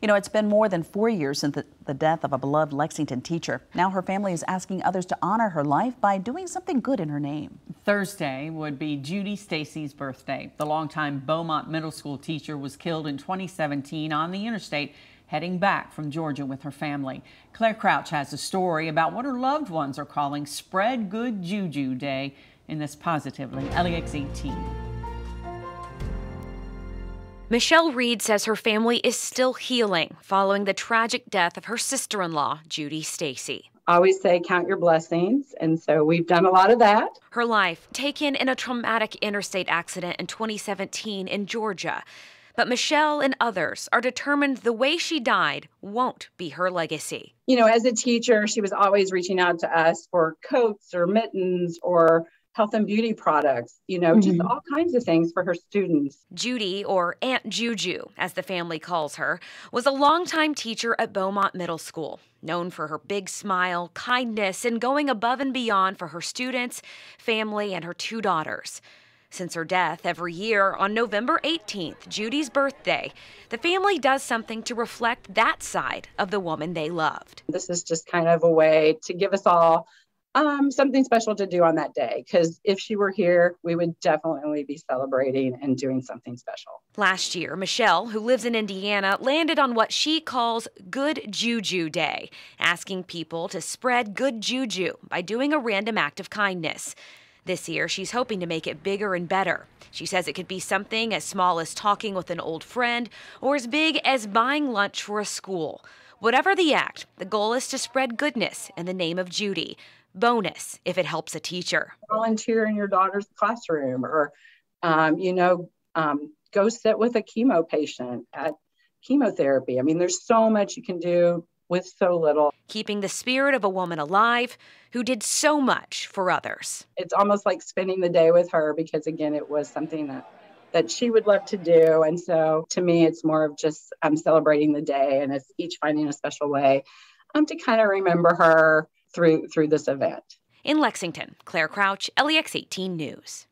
You know, it's been more than four years since the, the, death of a beloved Lexington teacher. Now her family is asking others to honor her life by doing something good in her name. Thursday would be Judy Stacy's birthday. The longtime Beaumont Middle School teacher was killed in 2017 on the interstate heading back from Georgia with her family. Claire Crouch has a story about what her loved ones are calling Spread Good Juju Day in this Positively LEX 18. Michelle Reed says her family is still healing following the tragic death of her sister in law, Judy Stacy. I always say count your blessings. And so we've done a lot of that. Her life taken in a traumatic interstate accident in 2017 in Georgia. But Michelle and others are determined the way she died won't be her legacy. You know, as a teacher, she was always reaching out to us for coats or mittens or health and beauty products, you know, mm-hmm. just all kinds of things for her students. Judy, or Aunt Juju, as the family calls her, was a longtime teacher at Beaumont Middle School, known for her big smile, kindness, and going above and beyond for her students, family, and her two daughters. Since her death every year on November 18th, Judy's birthday, the family does something to reflect that side of the woman they loved. This is just kind of a way to give us all um, something special to do on that day because if she were here, we would definitely be celebrating and doing something special. Last year, Michelle, who lives in Indiana, landed on what she calls Good Juju Day, asking people to spread good juju by doing a random act of kindness. This year, she's hoping to make it bigger and better. She says it could be something as small as talking with an old friend or as big as buying lunch for a school. Whatever the act, the goal is to spread goodness in the name of Judy bonus if it helps a teacher. Volunteer in your daughter's classroom or, um, you know, um, go sit with a chemo patient at chemotherapy. I mean, there's so much you can do with so little. Keeping the spirit of a woman alive who did so much for others. It's almost like spending the day with her because, again, it was something that that she would love to do and so to me it's more of just i'm um, celebrating the day and it's each finding a special way um, to kind of remember her through through this event. In Lexington, Claire Crouch, LEX 18 News.